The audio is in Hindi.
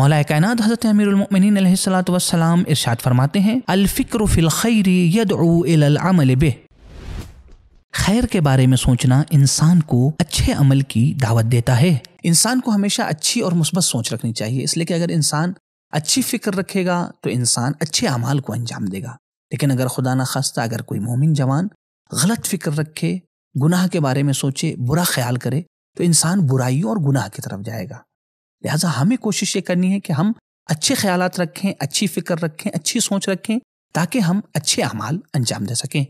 मौला कायनात हज़रत अमीरमिनसलाम इरशाद फरमाते हैं अलफ़िक्र अल अमल बे खैर के बारे में सोचना इंसान को अच्छे अमल की दावत देता है इंसान को हमेशा अच्छी और मुस्बत सोच रखनी चाहिए इसलिए कि अगर इंसान अच्छी फिक्र रखेगा तो इंसान अच्छे अमाल को अंजाम देगा लेकिन अगर खुदा ना खास्ता अगर कोई मोमिन जवान गलत फिक्र रखे गुनाह के बारे में सोचे बुरा ख्याल करे तो इंसान बुराइयों और गुनाह की तरफ जाएगा लिहाजा हमें कोशिश ये करनी है कि हम अच्छे ख्याल रखें अच्छी फिक्र रखें अच्छी सोच रखें ताकि हम अच्छे अमाल अंजाम दे सकें